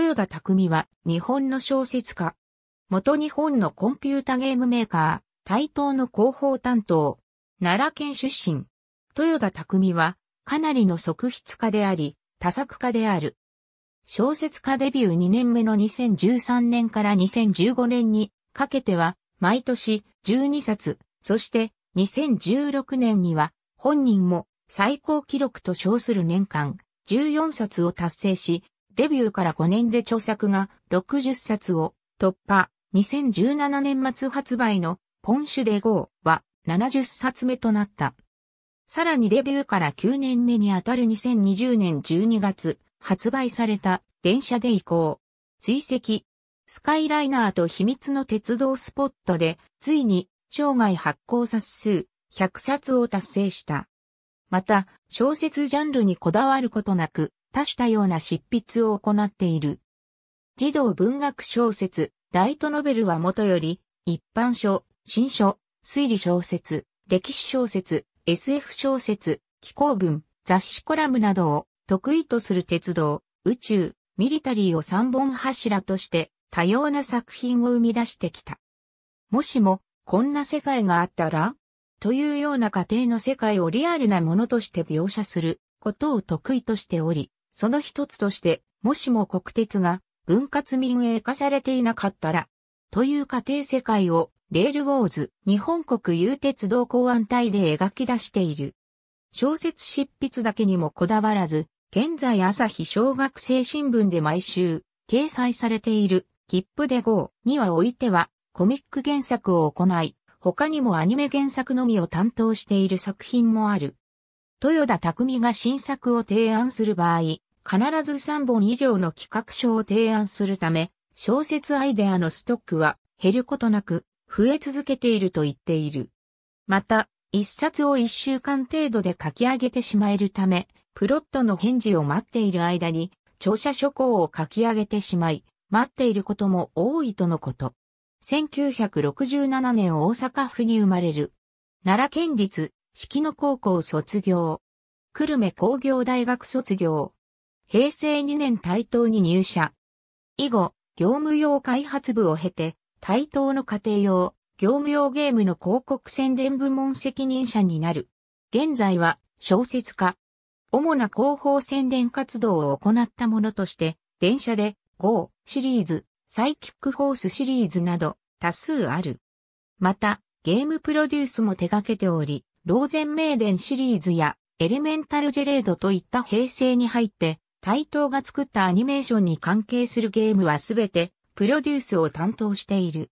豊田匠は日本の小説家。元日本のコンピュータゲームメーカー、台東の広報担当。奈良県出身。豊田匠はかなりの側筆家であり、多作家である。小説家デビュー2年目の2013年から2015年にかけては、毎年12冊、そして2016年には本人も最高記録と称する年間14冊を達成し、デビューから5年で著作が60冊を突破、2017年末発売のポンシュデゴーは70冊目となった。さらにデビューから9年目にあたる2020年12月発売された電車で移行。追跡。スカイライナーと秘密の鉄道スポットで、ついに生涯発行冊数100冊を達成した。また、小説ジャンルにこだわることなく、多種多様な執筆を行っている。児童文学小説、ライトノベルはもとより、一般書、新書、推理小説、歴史小説、SF 小説、紀行文、雑誌コラムなどを得意とする鉄道、宇宙、ミリタリーを三本柱として多様な作品を生み出してきた。もしも、こんな世界があったらというような過程の世界をリアルなものとして描写することを得意としており、その一つとして、もしも国鉄が分割民営化されていなかったら、という仮定世界をレールウォーズ日本国有鉄道公安隊で描き出している。小説執筆だけにもこだわらず、現在朝日小学生新聞で毎週掲載されている切符で号にはおいてはコミック原作を行い、他にもアニメ原作のみを担当している作品もある。豊田匠が新作を提案する場合、必ず3本以上の企画書を提案するため、小説アイデアのストックは減ることなく増え続けていると言っている。また、一冊を一週間程度で書き上げてしまえるため、プロットの返事を待っている間に、著者書稿を書き上げてしまい、待っていることも多いとのこと。1967年大阪府に生まれる。奈良県立、四季野高校卒業。久留米工業大学卒業。平成2年台東に入社。以後、業務用開発部を経て、台東の家庭用、業務用ゲームの広告宣伝部門責任者になる。現在は、小説家。主な広報宣伝活動を行ったものとして、電車で、GO シリーズ、サイキックホースシリーズなど、多数ある。また、ゲームプロデュースも手掛けており、ローゼンメーデンシリーズや、エレメンタルジェレードといった平成に入って、対等が作ったアニメーションに関係するゲームはすべてプロデュースを担当している。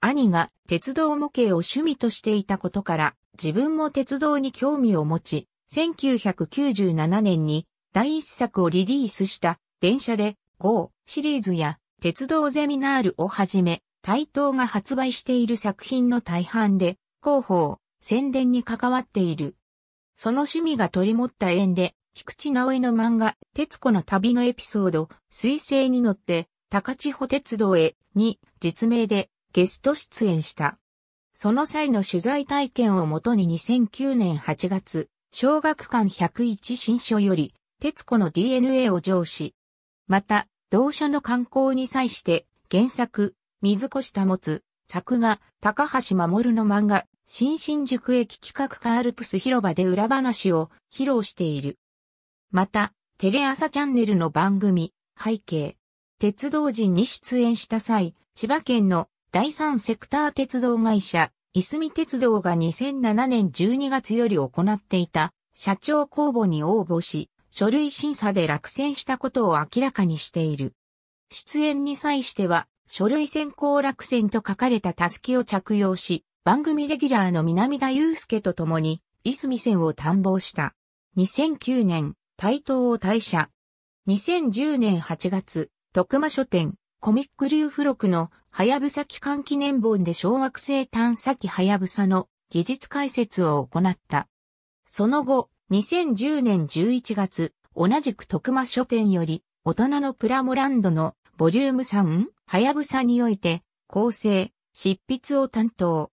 兄が鉄道模型を趣味としていたことから自分も鉄道に興味を持ち、1997年に第一作をリリースした電車で GO シリーズや鉄道ゼミナールをはじめ、対等が発売している作品の大半で広報、宣伝に関わっている。その趣味が取り持った縁で菊池直江の漫画、徹子の旅のエピソード、水星に乗って、高千穂鉄道へ、に、実名で、ゲスト出演した。その際の取材体験をもとに2009年8月、小学館101新書より、徹子の DNA を上司。また、同書の刊行に際して、原作、水越保つ、作画、高橋守の漫画、新新宿駅企画カアルプス広場で裏話を披露している。また、テレ朝チャンネルの番組、背景、鉄道人に出演した際、千葉県の第三セクター鉄道会社、いすみ鉄道が2007年12月より行っていた社長公募に応募し、書類審査で落選したことを明らかにしている。出演に際しては、書類選考落選と書かれたタスキを着用し、番組レギュラーの南田祐介と共に、いすみ線を探訪した。2009年、対等を退社。2010年8月、徳間書店、コミック流付録の、はやぶさ期間記念本で小惑星探査機はやぶさの技術解説を行った。その後、2010年11月、同じく徳間書店より、大人のプラモランドのボリューム3、はやぶさにおいて、構成、執筆を担当。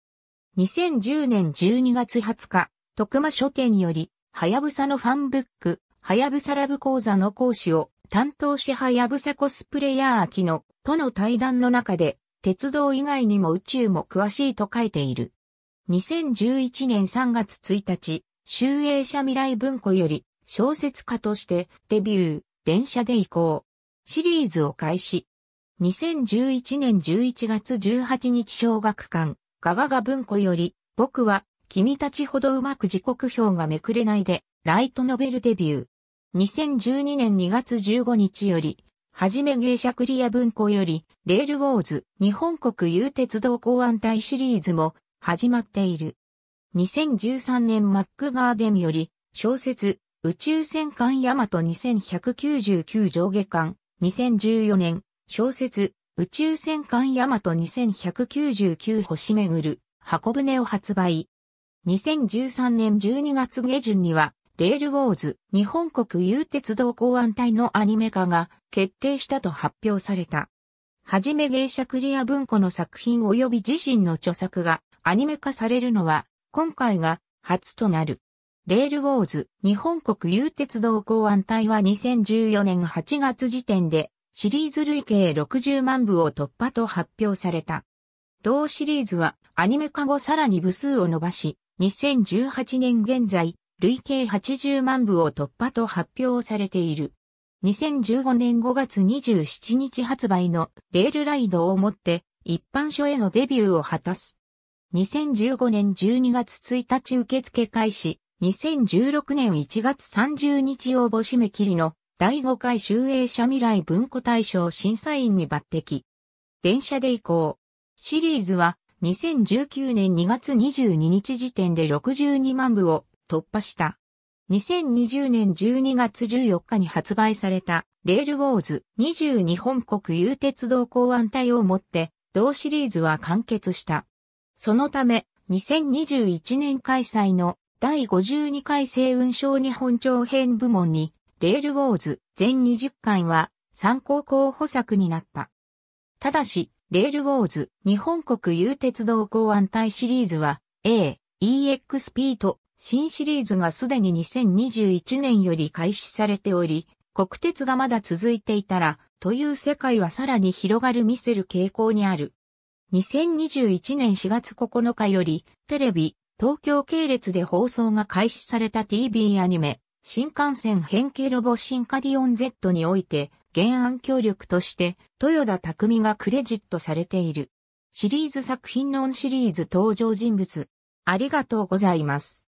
2010年12月20日、徳間書店より、はやぶさのファンブック、はやぶさラブ講座の講師を担当しはやぶさコスプレイヤー秋野との対談の中で、鉄道以外にも宇宙も詳しいと書いている。2011年3月1日、集英社未来文庫より小説家としてデビュー、電車で行こう。シリーズを開始。2011年11月18日小学館、ガガガ文庫より、僕は君たちほどうまく時刻表がめくれないで、ライトノベルデビュー。2012年2月15日より、はじめ芸者クリア文庫より、レールウォーズ、日本国有鉄道公安隊シリーズも、始まっている。2013年マックガーデンより、小説、宇宙戦艦ヤマト2199上下巻、2014年、小説、宇宙戦艦ヤマト2199星めぐる、箱舟を発売。2013年12月下旬には、レールウォーズ日本国有鉄道公安隊のアニメ化が決定したと発表された。はじめ芸者クリア文庫の作品及び自身の著作がアニメ化されるのは今回が初となる。レールウォーズ日本国有鉄道公安隊は2014年8月時点でシリーズ累計60万部を突破と発表された。同シリーズはアニメ化後さらに部数を伸ばし、2018年現在累計80万部を突破と発表されている。2015年5月27日発売のレールライドをもって一般書へのデビューを果たす。2015年12月1日受付開始、2016年1月30日応募締め切りの第5回集英社未来文庫大賞審査員に抜擢。電車で行こう。シリーズは2019年2月22日時点で62万部を突破した。2020年12月14日に発売された、レールウォーズ22本国有鉄道港安隊をもって、同シリーズは完結した。そのため、2021年開催の第52回星雲賞日本長編部門に、レールウォーズ全20巻は参考候補作になった。ただし、レールウォーズ日本国有鉄道港安隊シリーズは、A、EXP と新シリーズがすでに2021年より開始されており、国鉄がまだ続いていたら、という世界はさらに広がる見せる傾向にある。2021年4月9日より、テレビ、東京系列で放送が開始された TV アニメ、新幹線変形ロボシンカリオン Z において、原案協力として、豊田匠がクレジットされている。シリーズ作品のオンシリーズ登場人物。ありがとうございます。